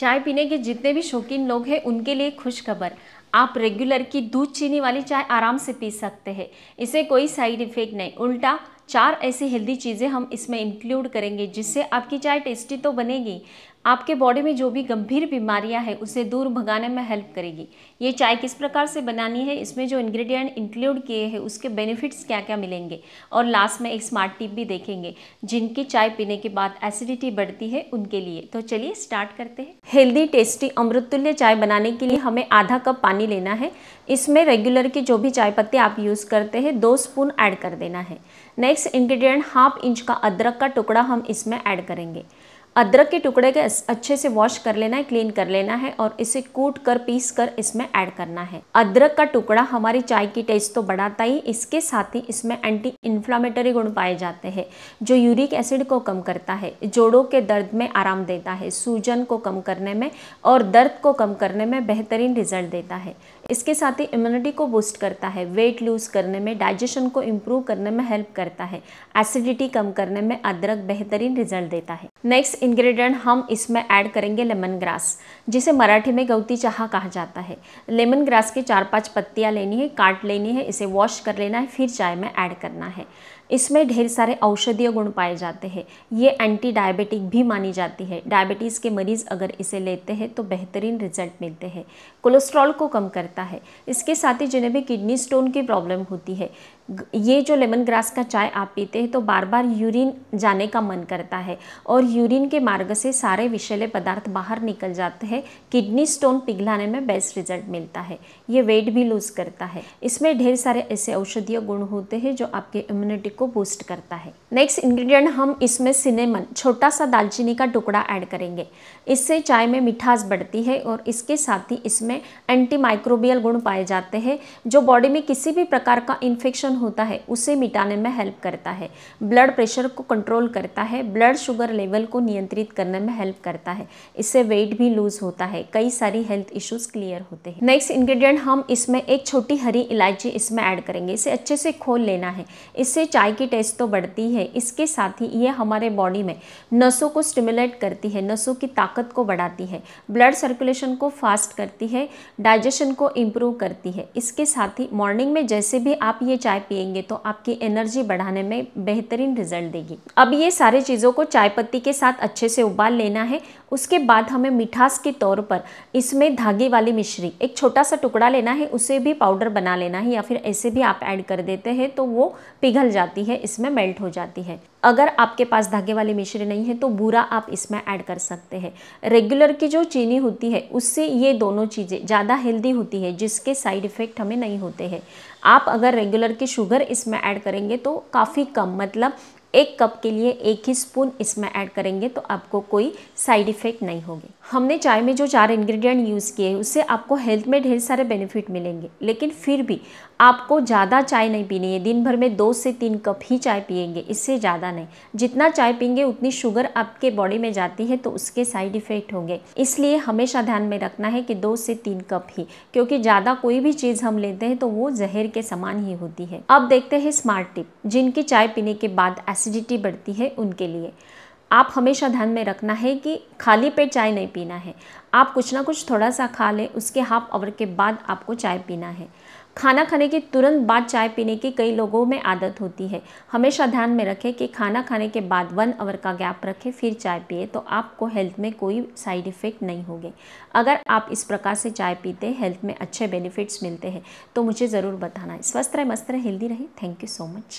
चाय पीने के जितने भी शौकीन लोग हैं उनके लिए खुशखबर आप रेगुलर की दूध चीनी वाली चाय आराम से पी सकते हैं इसे कोई साइड इफ़ेक्ट नहीं उल्टा चार ऐसी हेल्दी चीज़ें हम इसमें इंक्लूड करेंगे जिससे आपकी चाय टेस्टी तो बनेगी आपके बॉडी में जो भी गंभीर बीमारियां हैं उसे दूर भगाने में हेल्प करेगी ये चाय किस प्रकार से बनानी है इसमें जो इंग्रेडिएंट इंक्लूड किए हैं उसके बेनिफिट्स क्या क्या मिलेंगे और लास्ट में एक स्मार्ट टिप भी देखेंगे जिनकी चाय पीने के बाद एसिडिटी बढ़ती है उनके लिए तो चलिए स्टार्ट करते हैं हेल्दी टेस्टी अमृतुल्य चाय बनाने के लिए हमें आधा कप पानी लेना है इसमें रेगुलर की जो भी चाय पत्ती आप यूज़ करते हैं दो स्पून ऐड कर देना है नेक्स्ट इन्ग्रीडियंट हाफ इंच का अदरक का टुकड़ा हम इसमें ऐड करेंगे अदरक के टुकड़े के अच्छे से वॉश कर लेना है क्लीन कर लेना है और इसे कूट कर पीस कर इसमें ऐड करना है अदरक का टुकड़ा हमारी चाय की टेस्ट तो बढ़ाता ही इसके साथ ही इसमें एंटी इन्फ्लामेटरी गुण पाए जाते हैं जो यूरिक एसिड को कम करता है जोड़ों के दर्द में आराम देता है सूजन को कम करने में और दर्द को कम करने में बेहतरीन रिजल्ट देता है इसके साथ ही इम्यूनिटी को बूस्ट करता है वेट लूज करने में डाइजेशन को इम्प्रूव करने में हेल्प करता है एसिडिटी कम करने में अदरक बेहतरीन रिजल्ट देता है नेक्स्ट इंग्रेडिएंट हम इसमें ऐड करेंगे लेमन ग्रास जिसे मराठी में गौती चाह कहा जाता है लेमन ग्रास के चार पांच पत्तियां लेनी है काट लेनी है इसे वॉश कर लेना है फिर चाय में ऐड करना है इसमें ढेर सारे औषधीय गुण पाए जाते हैं ये एंटी डायबिटिक भी मानी जाती है डायबिटीज़ के मरीज़ अगर इसे लेते हैं तो बेहतरीन रिजल्ट मिलते हैं कोलेस्ट्रॉल को कम करता है इसके साथ ही जिन्हें भी किडनी स्टोन की प्रॉब्लम होती है ये जो लेमन ग्रास का चाय आप पीते हैं तो बार बार यूरिन जाने का मन करता है और यूरिन के मार्ग से सारे विषैले पदार्थ बाहर निकल जाते हैं किडनी स्टोन पिघलाने में बेस्ट रिजल्ट मिलता है ये वेट भी लूज़ करता है इसमें ढेर सारे ऐसे औषधीय गुण होते हैं जो आपके इम्यूनिटी को बूस्ट करता है नेक्स्ट इंग्रेडिएंट हम इसमें सिनेमन छोटा सा दालचीनी का टुकड़ा ऐड करेंगे इससे चाय में मिठास बढ़ती है और इसके साथ ही इसमें एंटी माइक्रोबियल गुण पाए जाते हैं जो बॉडी में किसी भी प्रकार का इन्फेक्शन होता है उसे मिटाने में हेल्प करता है ब्लड प्रेशर को कंट्रोल करता है ब्लड शुगर लेवल को नियंत्रित करने में हेल्प करता है इससे वेट भी लूज होता है कई सारी हेल्थ इश्यूज क्लियर होते हैं नेक्स्ट इंग्रेडिएंट हम इसमें एक छोटी हरी इलायची इसमें ऐड करेंगे इसे अच्छे से खोल लेना है इससे चाय आई की टेस्ट तो बढ़ती है इसके साथ ही ये हमारे बॉडी में नसों को स्टिमुलेट करती है नसों की ताकत को बढ़ाती है ब्लड सर्कुलेशन को फास्ट करती है डाइजेशन को इम्प्रूव करती है इसके साथ ही मॉर्निंग में जैसे भी आप ये चाय पियेंगे तो आपकी एनर्जी बढ़ाने में बेहतरीन रिजल्ट देगी अब ये सारी चीज़ों को चाय पत्ती के साथ अच्छे से उबाल लेना है उसके बाद हमें मिठास के तौर पर इसमें धागे वाली मिश्री एक छोटा सा टुकड़ा लेना है उसे भी पाउडर बना लेना है या फिर ऐसे भी आप ऐड कर देते हैं तो वो पिघल जाती जाती है इसमें मेल्ट हो जाती है अगर आपके पास धागे वाली मिश्री नहीं है तो बूरा आप इसमें ऐड कर सकते हैं रेगुलर की जो चीनी होती है उससे ये दोनों चीज़ें ज़्यादा हेल्दी होती है जिसके साइड इफ़ेक्ट हमें नहीं होते हैं आप अगर रेगुलर की शुगर इसमें ऐड करेंगे तो काफ़ी कम मतलब एक कप के लिए एक ही स्पून इसमें ऐड करेंगे तो आपको कोई साइड इफ़ेक्ट नहीं होंगे हमने चाय में जो चार इंग्रेडिएंट यूज़ किए उससे आपको हेल्थ में ढेर सारे बेनिफिट मिलेंगे लेकिन फिर भी आपको ज़्यादा चाय नहीं पीनी है दिन भर में दो से तीन कप ही चाय पियेंगे इससे ज़्यादा नहीं जितना चाय पीएंगे उतनी शुगर आपके बॉडी में जाती है तो उसके साइड इफ़ेक्ट होंगे इसलिए हमेशा ध्यान में रखना है कि दो से तीन कप ही क्योंकि ज़्यादा कोई भी चीज़ हम लेते हैं तो वो जहर के समान ही होती है अब देखते हैं स्मार्ट टिप जिनकी चाय पीने के बाद एसिडिटी बढ़ती है उनके लिए आप हमेशा ध्यान में रखना है कि खाली पेट चाय नहीं पीना है आप कुछ ना कुछ थोड़ा सा खा लें उसके हाफ आवर के बाद आपको चाय पीना है खाना खाने के तुरंत बाद चाय पीने की कई लोगों में आदत होती है हमेशा ध्यान में रखें कि खाना खाने के बाद वन आवर का गैप रखें फिर चाय पिए तो आपको हेल्थ में कोई साइड इफ़ेक्ट नहीं होंगे अगर आप इस प्रकार से चाय पीते हैं हेल्थ में अच्छे बेनिफिट्स मिलते हैं तो मुझे ज़रूर बताना स्वस्थ रहे मस्त रहे हेल्दी रहे थैंक यू सो मच